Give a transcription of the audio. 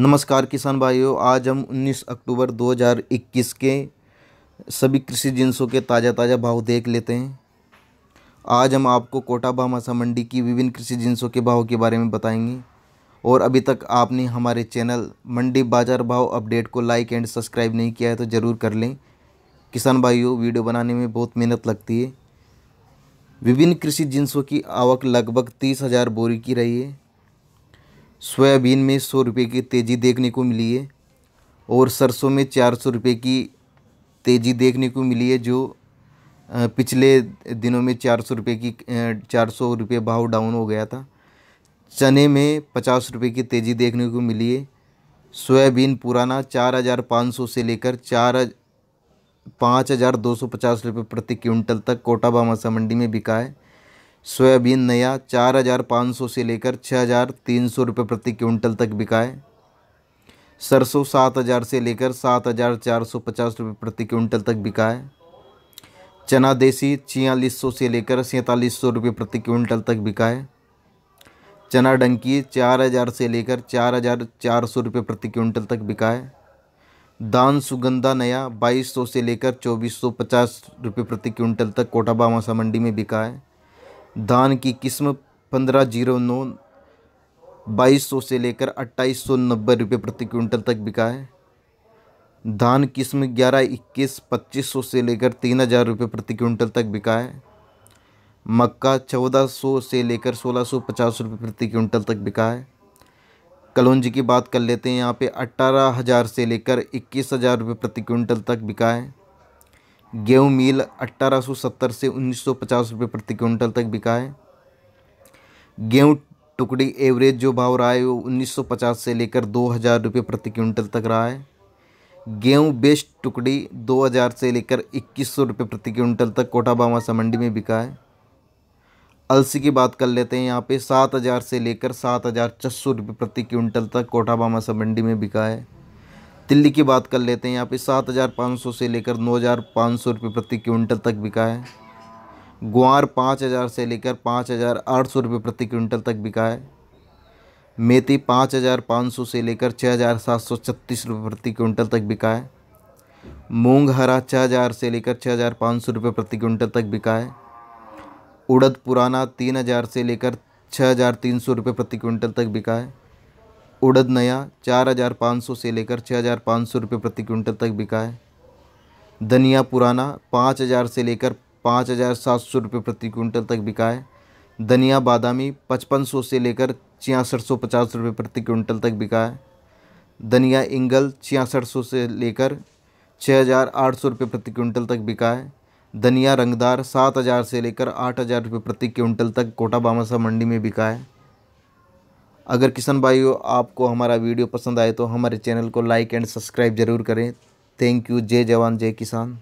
नमस्कार किसान भाइयों आज हम 19 अक्टूबर 2021 के सभी कृषि जिन्सों के ताज़ा ताज़ा भाव देख लेते हैं आज हम आपको कोटा भामासा मंडी की विभिन्न कृषि जिन्सों के भाव के बारे में बताएंगे और अभी तक आपने हमारे चैनल मंडी बाजार भाव अपडेट को लाइक एंड सब्सक्राइब नहीं किया है तो ज़रूर कर लें किसान भाइयों वीडियो बनाने में बहुत मेहनत लगती है विभिन्न कृषि जिन्सों की आवक लगभग तीस हज़ार बोरी की रही है सोयाबीन में सौ रुपये की तेज़ी देखने को मिली है और सरसों में चार सौ रुपये की तेज़ी देखने को मिली है जो पिछले दिनों में चार सौ रुपये की चार सौ रुपये भाव डाउन हो गया था चने में पचास रुपये की तेज़ी देखने को मिली है सोयाबीन पुराना चार हज़ार पाँच सौ से लेकर चार पाँच हज़ार दो सौ पचास रुपये प्रति क्विंटल तक कोटा बामासा मंडी में बिका है सोयाबीन नया चार हज़ार पाँच सौ से लेकर छः हज़ार तीन सौ रुपये प्रति क्विंटल तक बिका है सरसों सात हज़ार से लेकर सात हज़ार चार सौ पचास रुपये प्रति क्विंटल तक बिका है चना देसी छियालीस सौ से लेकर सैंतालीस सौ रुपये प्रति क्विंटल तक बिका है चना डंकी चार हज़ार से लेकर चार हज़ार चार सौ रुपये प्रति क्विंटल तक बिका है दान सुगंधा नया बाईस सौ से लेकर चौबीस सौ पचास रुपये प्रति क्विंटल तक कोटाबा मासा मंडी में बिका है धान की किस्म पंद्रह जीरो नौ बाईस सौ से लेकर अट्ठाईस सौ नब्बे रुपये प्रति क्विंटल तक बिका है धान किस्म ग्यारह इक्कीस पच्चीस सौ से लेकर तीन हज़ार रुपये प्रति क्विंटल तक बिका है मक्का चौदह सौ से लेकर सोलह सौ पचास रुपये प्रति क्विंटल तक बिका है कलौंजी की बात कर लेते हैं यहाँ पे अट्ठारह हज़ार से लेकर इक्कीस हज़ार रुपये प्रति क्विंटल तक बिका है गेहूं मील अट्ठारह से 1950 रुपए प्रति क्विंटल तक बिका है गेहूं टुकड़ी एवरेज जो भाव रहा है वो 1950 से लेकर 2000 रुपए प्रति क्विंटल तक रहा है गेहूं बेस्ट टुकड़ी 2000 से लेकर इक्कीस सौ रुपये प्रति क्विंटल तक कोटाबामा मासा मंडी में बिका है अलसी की बात कर लेते हैं यहाँ पे सात हज़ार से लेकर सात हज़ार छः सौ रुपये प्रति क्विंटल तक कोटा मासा मंडी में बिका है दिल्ली की बात कर लेते हैं यहाँ पे सात हज़ार पाँच सौ से लेकर नौ हज़ार पाँच सौ रुपये प्रति क्विंटल तक बिका है ग्वार पाँच हज़ार से लेकर पाँच हज़ार आठ सौ रुपये प्रति क्विंटल तक बिका है मेथी पाँच हज़ार पाँच सौ से लेकर छः हज़ार सात सौ छत्तीस रुपये प्रति क्विंटल तक बिका है मूंग हरा छः हज़ार से लेकर छः हज़ार पाँच सौ रुपये प्रति क्विंटल तक बिका है उड़द पुराना तीन हज़ार से लेकर छः हज़ार तीन सौ रुपये प्रति क्विंटल तक बिका है उड़द नया चार हज़ार पाँच सौ से लेकर छः हज़ार पाँच सौ रुपये प्रति क्विंटल तक बिका है धनिया पुराना पाँच हज़ार से लेकर पाँच हज़ार सात सौ रुपये प्रति क्विंटल तक बिका है धनिया बादामी पचपन सौ से लेकर छियासठ सौ पचास रुपये प्रति क्विंटल तक बिका है धनिया इंगल छियासठ सौ से लेकर छः हज़ार आठ सौ रुपये प्रति क्विंटल तक बिका है धनिया रंगदार सात हज़ार से लेकर आठ हज़ार रुपये प्रति क्विंटल तक कोटा बामासा मंडी में बिका है अगर किसान भाइयों आपको हमारा वीडियो पसंद आए तो हमारे चैनल को लाइक एंड सब्सक्राइब जरूर करें थैंक यू जय जवान जय किसान